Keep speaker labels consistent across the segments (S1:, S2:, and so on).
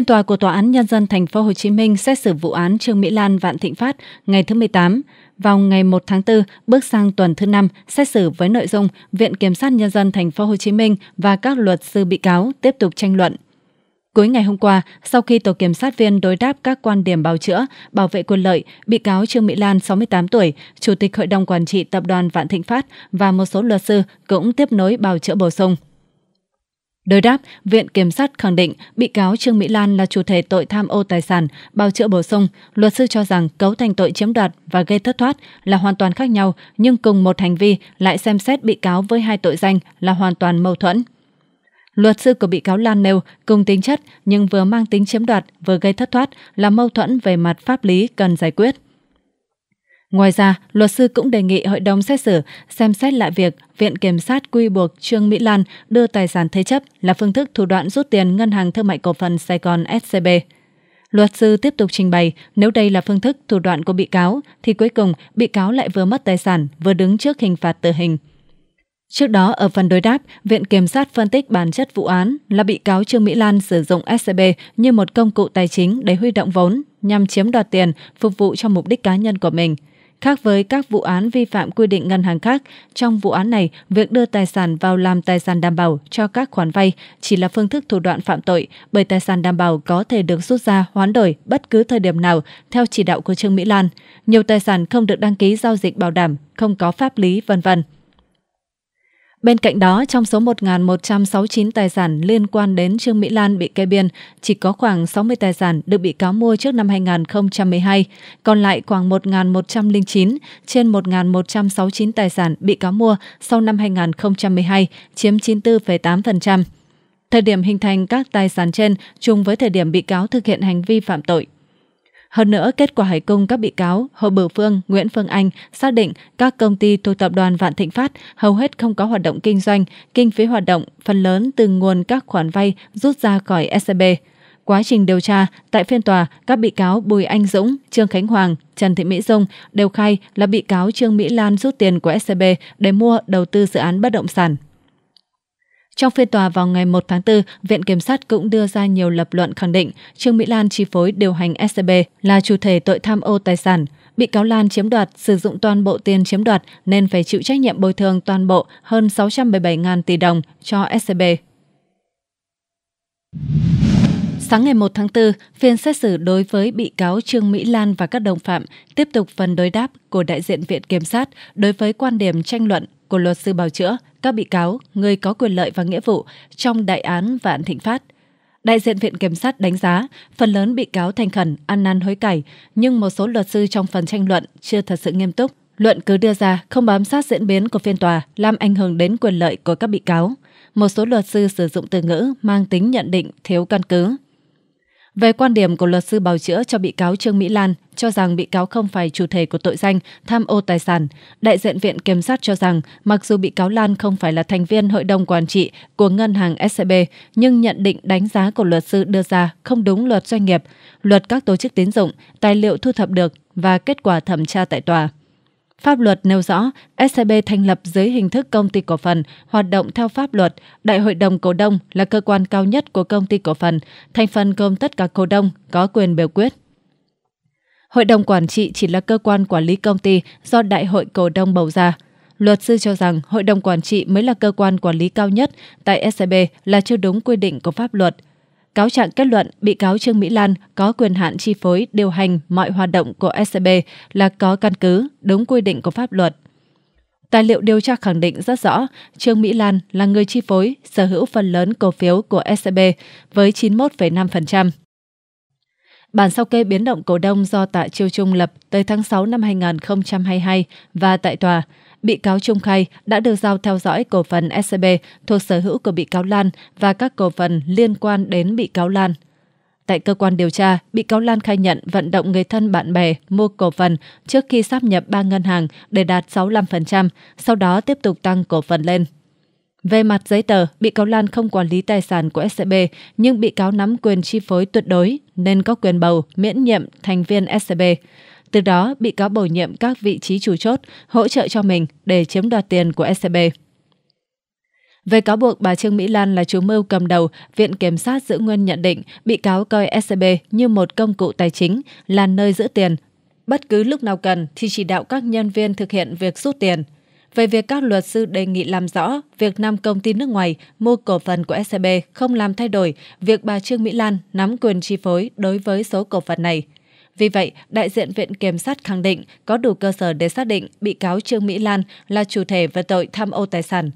S1: Phiên tòa của Tòa án Nhân dân Thành phố Hồ Chí Minh xét xử vụ án Trương Mỹ Lan Vạn Thịnh Phát ngày thứ 18 vào ngày 1 tháng 4 bước sang tuần thứ 5 xét xử với nội dung Viện Kiểm sát Nhân dân Thành phố Hồ Chí Minh và các luật sư bị cáo tiếp tục tranh luận. Cuối ngày hôm qua, sau khi tổ kiểm sát viên đối đáp các quan điểm bào chữa, bảo vệ quyền lợi, bị cáo Trương Mỹ Lan 68 tuổi, chủ tịch hội đồng quản trị tập đoàn Vạn Thịnh Phát và một số luật sư cũng tiếp nối bào chữa bổ sung. Đối đáp, Viện Kiểm sát khẳng định bị cáo Trương Mỹ Lan là chủ thể tội tham ô tài sản, bào chữa bổ sung. Luật sư cho rằng cấu thành tội chiếm đoạt và gây thất thoát là hoàn toàn khác nhau, nhưng cùng một hành vi lại xem xét bị cáo với hai tội danh là hoàn toàn mâu thuẫn. Luật sư của bị cáo Lan nêu cùng tính chất nhưng vừa mang tính chiếm đoạt vừa gây thất thoát là mâu thuẫn về mặt pháp lý cần giải quyết. Ngoài ra, luật sư cũng đề nghị hội đồng xét xử xem xét lại việc Viện Kiểm sát quy buộc Trương Mỹ Lan đưa tài sản thế chấp là phương thức thủ đoạn rút tiền Ngân hàng Thương mại Cổ phần Sài Gòn SCB. Luật sư tiếp tục trình bày, nếu đây là phương thức thủ đoạn của bị cáo, thì cuối cùng bị cáo lại vừa mất tài sản, vừa đứng trước hình phạt tử hình. Trước đó, ở phần đối đáp, Viện Kiểm sát phân tích bản chất vụ án là bị cáo Trương Mỹ Lan sử dụng SCB như một công cụ tài chính để huy động vốn nhằm chiếm đoạt tiền phục vụ cho mục đích cá nhân của mình – Khác với các vụ án vi phạm quy định ngân hàng khác, trong vụ án này, việc đưa tài sản vào làm tài sản đảm bảo cho các khoản vay chỉ là phương thức thủ đoạn phạm tội, bởi tài sản đảm bảo có thể được rút ra hoán đổi bất cứ thời điểm nào theo chỉ đạo của Trương Mỹ Lan. Nhiều tài sản không được đăng ký giao dịch bảo đảm, không có pháp lý, vân vân. Bên cạnh đó, trong số 1.169 tài sản liên quan đến Trương Mỹ Lan bị kê biên, chỉ có khoảng 60 tài sản được bị cáo mua trước năm 2012, còn lại khoảng 1.109 trên 1.169 tài sản bị cáo mua sau năm 2012, chiếm 94,8%. Thời điểm hình thành các tài sản trên chung với thời điểm bị cáo thực hiện hành vi phạm tội. Hơn nữa, kết quả hải cung các bị cáo Hồ Bửu Phương, Nguyễn Phương Anh xác định các công ty thuộc tập đoàn Vạn Thịnh Phát hầu hết không có hoạt động kinh doanh, kinh phí hoạt động phần lớn từ nguồn các khoản vay rút ra khỏi SCB. E Quá trình điều tra, tại phiên tòa, các bị cáo Bùi Anh Dũng, Trương Khánh Hoàng, Trần Thị Mỹ Dung đều khai là bị cáo Trương Mỹ Lan rút tiền của SCB e để mua đầu tư dự án bất động sản. Trong phiên tòa vào ngày 1 tháng 4, Viện Kiểm sát cũng đưa ra nhiều lập luận khẳng định Trương Mỹ Lan chi phối điều hành SCB là chủ thể tội tham ô tài sản. Bị cáo Lan chiếm đoạt, sử dụng toàn bộ tiền chiếm đoạt nên phải chịu trách nhiệm bồi thường toàn bộ hơn 617.000 tỷ đồng cho SCB. Sáng ngày 1 tháng 4, phiên xét xử đối với bị cáo Trương Mỹ Lan và các đồng phạm tiếp tục phần đối đáp của đại diện Viện Kiểm sát đối với quan điểm tranh luận của luật sư bào chữa – các bị cáo, người có quyền lợi và nghĩa vụ trong đại án Vạn Thịnh Phát. Đại diện Viện Kiểm sát đánh giá, phần lớn bị cáo thành khẩn, ăn năn hối cải, nhưng một số luật sư trong phần tranh luận chưa thật sự nghiêm túc. Luận cứ đưa ra không bám sát diễn biến của phiên tòa, làm ảnh hưởng đến quyền lợi của các bị cáo. Một số luật sư sử dụng từ ngữ mang tính nhận định thiếu căn cứ, về quan điểm của luật sư bào chữa cho bị cáo Trương Mỹ Lan cho rằng bị cáo không phải chủ thể của tội danh tham ô tài sản, đại diện Viện Kiểm sát cho rằng mặc dù bị cáo Lan không phải là thành viên hội đồng quản trị của ngân hàng SCB, e nhưng nhận định đánh giá của luật sư đưa ra không đúng luật doanh nghiệp, luật các tổ chức tín dụng, tài liệu thu thập được và kết quả thẩm tra tại tòa. Pháp luật nêu rõ SCB thành lập dưới hình thức công ty cổ phần, hoạt động theo pháp luật, đại hội đồng cổ đông là cơ quan cao nhất của công ty cổ phần, thành phần gồm tất cả cổ đông có quyền biểu quyết. Hội đồng quản trị chỉ là cơ quan quản lý công ty do đại hội cổ đông bầu ra. Luật sư cho rằng hội đồng quản trị mới là cơ quan quản lý cao nhất tại SCB là chưa đúng quy định của pháp luật – cáo trạng kết luận bị cáo Trương Mỹ Lan có quyền hạn chi phối điều hành mọi hoạt động của SCB là có căn cứ, đúng quy định của pháp luật. Tài liệu điều tra khẳng định rất rõ, Trương Mỹ Lan là người chi phối, sở hữu phần lớn cổ phiếu của SCB với 91,5%. Bản sao kê biến động cổ đông do Tạ Chiêu Trung lập tới tháng 6 năm 2022 và tại tòa, bị cáo Trung khai đã được giao theo dõi cổ phần SCB thuộc sở hữu của bị cáo Lan và các cổ phần liên quan đến bị cáo Lan. Tại cơ quan điều tra, bị cáo Lan khai nhận vận động người thân bạn bè mua cổ phần trước khi sáp nhập ba ngân hàng để đạt 65%, sau đó tiếp tục tăng cổ phần lên. Về mặt giấy tờ, bị cáo Lan không quản lý tài sản của SCB, nhưng bị cáo nắm quyền chi phối tuyệt đối nên có quyền bầu miễn nhiệm thành viên SCB. Từ đó, bị cáo bổ nhiệm các vị trí chủ chốt hỗ trợ cho mình để chiếm đoạt tiền của SCB. Về cáo buộc bà Trương Mỹ Lan là chủ mưu cầm đầu, Viện Kiểm sát giữ nguyên nhận định bị cáo coi SCB như một công cụ tài chính, là nơi giữ tiền. Bất cứ lúc nào cần thì chỉ đạo các nhân viên thực hiện việc rút tiền. Về việc các luật sư đề nghị làm rõ việc năm công ty nước ngoài mua cổ phần của SCB không làm thay đổi việc bà Trương Mỹ Lan nắm quyền chi phối đối với số cổ phần này – vì vậy, đại diện Viện Kiểm sát khẳng định có đủ cơ sở để xác định bị cáo Trương Mỹ Lan là chủ thể về tội tham ô tài sản.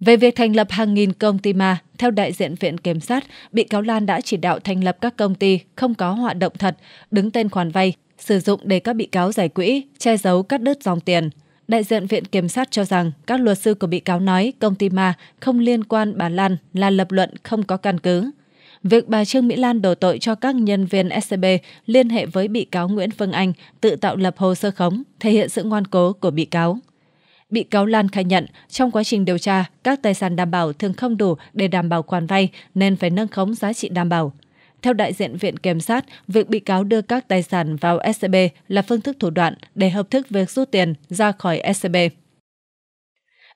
S1: Về việc thành lập hàng nghìn công ty ma, theo đại diện Viện Kiểm sát, bị cáo Lan đã chỉ đạo thành lập các công ty không có hoạt động thật, đứng tên khoản vay, sử dụng để các bị cáo giải quỹ, che giấu cắt đứt dòng tiền. Đại diện Viện Kiểm sát cho rằng các luật sư của bị cáo nói công ty ma không liên quan bà Lan là lập luận không có căn cứ. Việc bà Trương Mỹ Lan đổ tội cho các nhân viên SCB liên hệ với bị cáo Nguyễn Phương Anh tự tạo lập hồ sơ khống, thể hiện sự ngoan cố của bị cáo. Bị cáo Lan khai nhận, trong quá trình điều tra, các tài sản đảm bảo thường không đủ để đảm bảo khoản vay nên phải nâng khống giá trị đảm bảo. Theo đại diện Viện Kiểm sát, việc bị cáo đưa các tài sản vào SCB là phương thức thủ đoạn để hợp thức việc rút tiền ra khỏi SCB.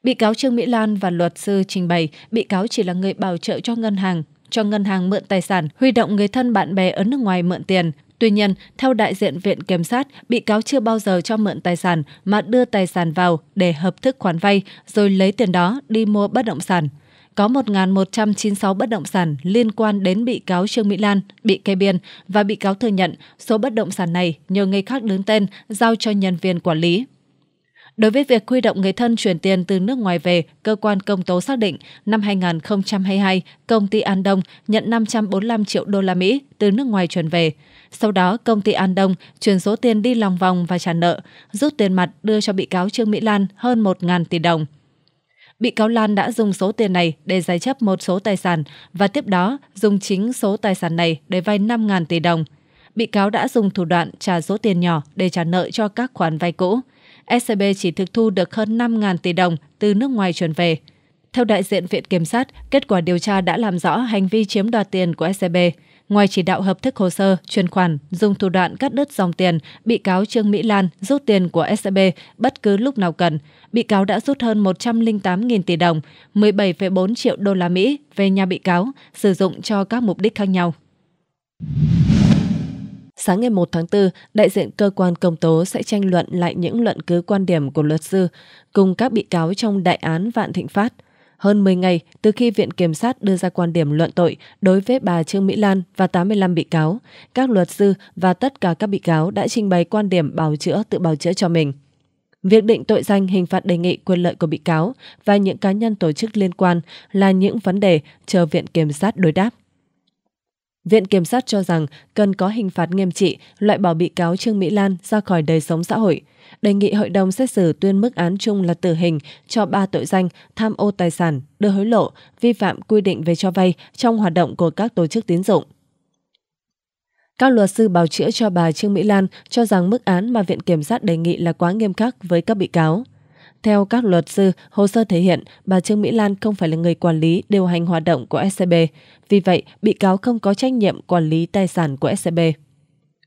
S1: Bị cáo Trương Mỹ Lan và luật sư trình bày bị cáo chỉ là người bảo trợ cho ngân hàng cho ngân hàng mượn tài sản, huy động người thân bạn bè ở nước ngoài mượn tiền. Tuy nhiên, theo đại diện Viện Kiểm sát, bị cáo chưa bao giờ cho mượn tài sản mà đưa tài sản vào để hợp thức khoản vay rồi lấy tiền đó đi mua bất động sản có 1.196 bất động sản liên quan đến bị cáo Trương Mỹ Lan bị kê biên và bị cáo thừa nhận số bất động sản này nhờ người khác đứng tên giao cho nhân viên quản lý. Đối với việc quy động người thân chuyển tiền từ nước ngoài về, cơ quan công tố xác định năm 2022, công ty An Đông nhận 545 triệu đô la Mỹ từ nước ngoài chuyển về. Sau đó, công ty An Đông chuyển số tiền đi lòng vòng và trả nợ, rút tiền mặt đưa cho bị cáo Trương Mỹ Lan hơn 1.000 tỷ đồng. Bị cáo Lan đã dùng số tiền này để giải chấp một số tài sản và tiếp đó dùng chính số tài sản này để vay 5.000 tỷ đồng. Bị cáo đã dùng thủ đoạn trả số tiền nhỏ để trả nợ cho các khoản vay cũ. SCB chỉ thực thu được hơn 5.000 tỷ đồng từ nước ngoài chuyển về. Theo đại diện Viện Kiểm sát, kết quả điều tra đã làm rõ hành vi chiếm đoạt tiền của SCB. Ngoài chỉ đạo hợp thức hồ sơ, chuyển khoản, dùng thủ đoạn cắt đứt dòng tiền, bị cáo Trương Mỹ Lan rút tiền của SCB bất cứ lúc nào cần. Bị cáo đã rút hơn 108.000 tỷ đồng, 17,4 triệu đô la Mỹ về nhà bị cáo, sử dụng cho các mục đích khác nhau. Sáng ngày 1 tháng 4, đại diện cơ quan công tố sẽ tranh luận lại những luận cứ quan điểm của luật sư cùng các bị cáo trong đại án Vạn Thịnh Phát. Hơn 10 ngày từ khi Viện Kiểm sát đưa ra quan điểm luận tội đối với bà Trương Mỹ Lan và 85 bị cáo, các luật sư và tất cả các bị cáo đã trình bày quan điểm bào chữa tự bào chữa cho mình. Việc định tội danh hình phạt đề nghị quyền lợi của bị cáo và những cá nhân tổ chức liên quan là những vấn đề chờ Viện Kiểm sát đối đáp. Viện Kiểm sát cho rằng cần có hình phạt nghiêm trị, loại bỏ bị cáo Trương Mỹ Lan ra khỏi đời sống xã hội. Đề nghị hội đồng xét xử tuyên mức án chung là tử hình cho ba tội danh tham ô tài sản, đưa hối lộ, vi phạm quy định về cho vay trong hoạt động của các tổ chức tín dụng. Các luật sư bào chữa cho bà Trương Mỹ Lan cho rằng mức án mà Viện Kiểm sát đề nghị là quá nghiêm khắc với các bị cáo. Theo các luật sư, hồ sơ thể hiện bà Trương Mỹ Lan không phải là người quản lý điều hành hoạt động của SCB. E Vì vậy, bị cáo không có trách nhiệm quản lý tài sản của SCB. E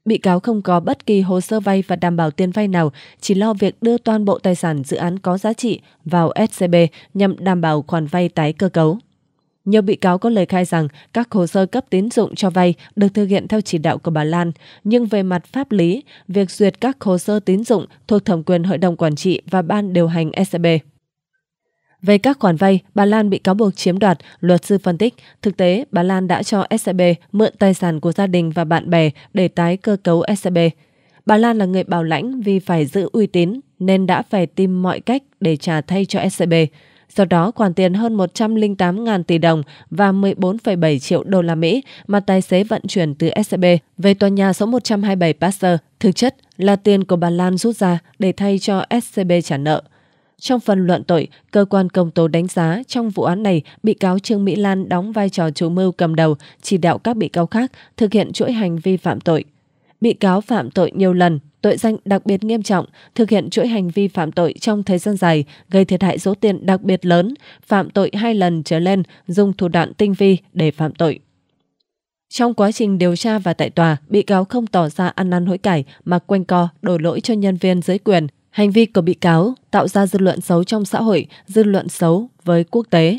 S1: bị cáo không có bất kỳ hồ sơ vay và đảm bảo tiền vay nào, chỉ lo việc đưa toàn bộ tài sản dự án có giá trị vào SCB e nhằm đảm bảo khoản vay tái cơ cấu. Nhiều bị cáo có lời khai rằng các hồ sơ cấp tín dụng cho vay được thực hiện theo chỉ đạo của bà Lan, nhưng về mặt pháp lý, việc duyệt các hồ sơ tín dụng thuộc thẩm quyền Hội đồng Quản trị và Ban điều hành SCB. E về các khoản vay, bà Lan bị cáo buộc chiếm đoạt, luật sư phân tích, thực tế bà Lan đã cho SCB e mượn tài sản của gia đình và bạn bè để tái cơ cấu SCB. E bà Lan là người bảo lãnh vì phải giữ uy tín nên đã phải tìm mọi cách để trả thay cho SCB. Do đó, khoản tiền hơn 108.000 tỷ đồng và 14,7 triệu đô la Mỹ mà tài xế vận chuyển từ SCB về tòa nhà số 127 Pasteur thực chất là tiền của bà Lan rút ra để thay cho SCB trả nợ. Trong phần luận tội, cơ quan công tố đánh giá trong vụ án này, bị cáo Trương Mỹ Lan đóng vai trò chủ mưu cầm đầu, chỉ đạo các bị cáo khác thực hiện chuỗi hành vi phạm tội – bị cáo phạm tội nhiều lần, tội danh đặc biệt nghiêm trọng, thực hiện chuỗi hành vi phạm tội trong thời gian dài, gây thiệt hại số tiền đặc biệt lớn, phạm tội hai lần trở lên, dùng thủ đoạn tinh vi để phạm tội. Trong quá trình điều tra và tại tòa, bị cáo không tỏ ra ăn năn hối cải mà quanh co đổ lỗi cho nhân viên dưới quyền. Hành vi của bị cáo tạo ra dư luận xấu trong xã hội, dư luận xấu với quốc tế.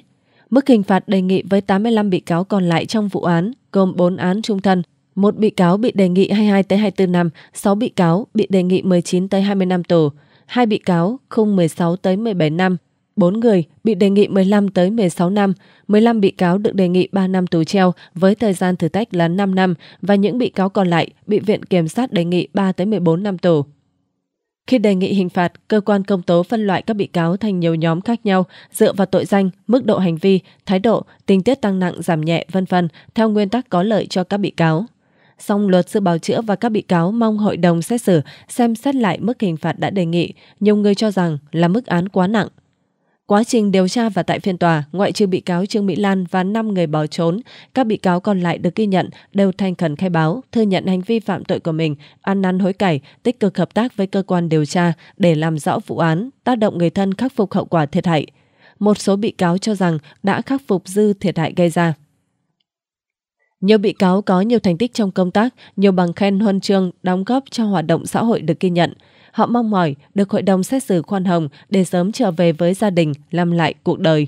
S1: Mức hình phạt đề nghị với 85 bị cáo còn lại trong vụ án, gồm 4 án trung thân, một bị cáo bị đề nghị 22 tới 24 năm, 6 bị cáo bị đề nghị 19 tới 20 năm tù, hai bị cáo không 16 tới 17 năm, 4 người bị đề nghị 15 tới 16 năm, 15 bị cáo được đề nghị 3 năm tù treo với thời gian thử thách là 5 năm và những bị cáo còn lại bị Viện Kiểm sát đề nghị 3 tới 14 năm tù. Khi đề nghị hình phạt, cơ quan công tố phân loại các bị cáo thành nhiều nhóm khác nhau dựa vào tội danh, mức độ hành vi, thái độ, tình tiết tăng nặng giảm nhẹ vân vân theo nguyên tắc có lợi cho các bị cáo song luật sư bào chữa và các bị cáo mong hội đồng xét xử xem xét lại mức hình phạt đã đề nghị, nhiều người cho rằng là mức án quá nặng. Quá trình điều tra và tại phiên tòa, ngoại trừ bị cáo Trương Mỹ Lan và 5 người bỏ trốn, các bị cáo còn lại được ghi nhận đều thành khẩn khai báo, thừa nhận hành vi phạm tội của mình, ăn năn hối cải, tích cực hợp tác với cơ quan điều tra để làm rõ vụ án, tác động người thân khắc phục hậu quả thiệt hại. Một số bị cáo cho rằng đã khắc phục dư thiệt hại gây ra. Nhiều bị cáo có nhiều thành tích trong công tác, nhiều bằng khen huân chương đóng góp cho hoạt động xã hội được ghi nhận. Họ mong mỏi được hội đồng xét xử khoan hồng để sớm trở về với gia đình, làm lại cuộc đời.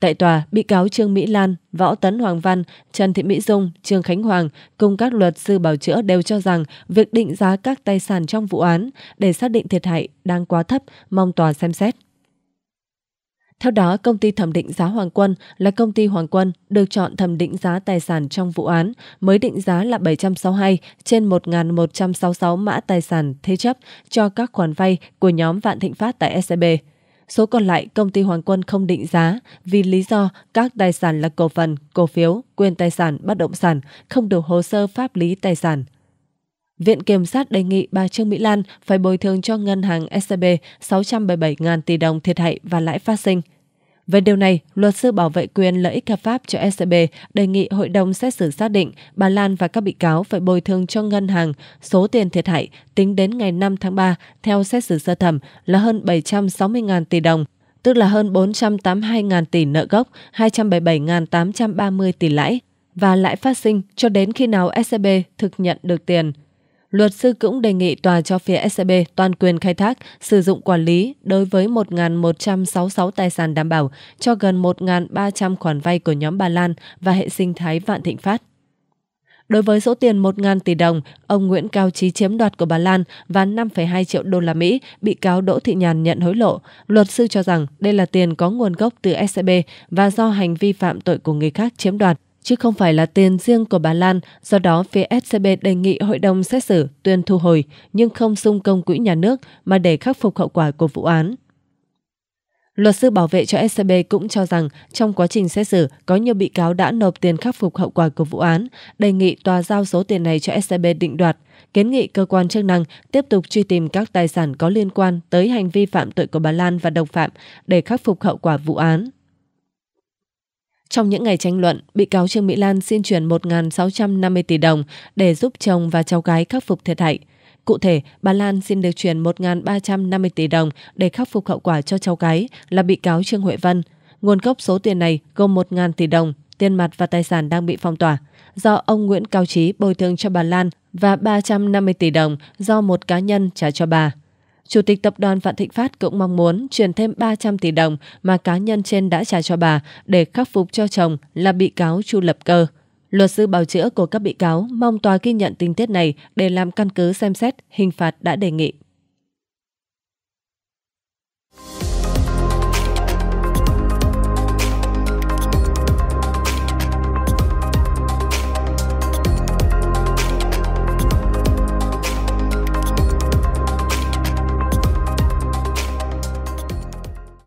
S1: Tại tòa, bị cáo Trương Mỹ Lan, Võ Tấn Hoàng Văn, Trần Thị Mỹ Dung, Trương Khánh Hoàng cùng các luật sư bảo chữa đều cho rằng việc định giá các tài sản trong vụ án để xác định thiệt hại đang quá thấp, mong tòa xem xét. Theo đó, công ty thẩm định giá Hoàng Quân là công ty Hoàng Quân được chọn thẩm định giá tài sản trong vụ án, mới định giá là 762 trên 1.166 mã tài sản thế chấp cho các khoản vay của nhóm Vạn Thịnh Phát tại SCB. E Số còn lại, công ty Hoàng Quân không định giá vì lý do các tài sản là cổ phần, cổ phiếu, quyền tài sản, bất động sản, không đủ hồ sơ pháp lý tài sản. Viện Kiểm sát đề nghị bà Trương Mỹ Lan phải bồi thường cho ngân hàng SCB e 677.000 tỷ đồng thiệt hại và lãi phát sinh. Về điều này, luật sư bảo vệ quyền lợi ích hợp pháp cho SCB đề nghị hội đồng xét xử xác định bà Lan và các bị cáo phải bồi thường cho ngân hàng số tiền thiệt hại tính đến ngày 5 tháng 3 theo xét xử sơ thẩm là hơn 760.000 tỷ đồng, tức là hơn 482.000 tỷ nợ gốc, 277.830 tỷ lãi và lãi phát sinh cho đến khi nào SCB thực nhận được tiền. Luật sư cũng đề nghị tòa cho phía SCB e toàn quyền khai thác, sử dụng quản lý đối với 1.166 tài sản đảm bảo cho gần 1.300 khoản vay của nhóm Bà Lan và hệ sinh thái Vạn Thịnh Phát. Đối với số tiền 1.000 tỷ đồng, ông Nguyễn Cao Trí chiếm đoạt của bà Lan và 5,2 triệu đô la Mỹ, bị cáo Đỗ Thị Nhàn nhận hối lộ. Luật sư cho rằng đây là tiền có nguồn gốc từ SCB e và do hành vi phạm tội của người khác chiếm đoạt chứ không phải là tiền riêng của bà Lan, do đó phía SCB đề nghị hội đồng xét xử tuyên thu hồi nhưng không xung công quỹ nhà nước mà để khắc phục hậu quả của vụ án. Luật sư bảo vệ cho SCB cũng cho rằng trong quá trình xét xử có nhiều bị cáo đã nộp tiền khắc phục hậu quả của vụ án, đề nghị tòa giao số tiền này cho SCB định đoạt, kiến nghị cơ quan chức năng tiếp tục truy tìm các tài sản có liên quan tới hành vi phạm tội của bà Lan và đồng phạm để khắc phục hậu quả vụ án. Trong những ngày tranh luận, bị cáo Trương Mỹ Lan xin chuyển 1.650 tỷ đồng để giúp chồng và cháu gái khắc phục thiệt hại. Cụ thể, bà Lan xin được chuyển 1.350 tỷ đồng để khắc phục hậu quả cho cháu gái là bị cáo Trương Huệ Vân. Nguồn gốc số tiền này gồm 1.000 tỷ đồng, tiền mặt và tài sản đang bị phong tỏa, do ông Nguyễn Cao Trí bồi thường cho bà Lan và 350 tỷ đồng do một cá nhân trả cho bà. Chủ tịch tập đoàn Vạn Thịnh Phát cũng mong muốn chuyển thêm 300 tỷ đồng mà cá nhân trên đã trả cho bà để khắc phục cho chồng là bị cáo Chu Lập Cơ. Luật sư bào chữa của các bị cáo mong tòa ghi nhận tình tiết này để làm căn cứ xem xét hình phạt đã đề nghị.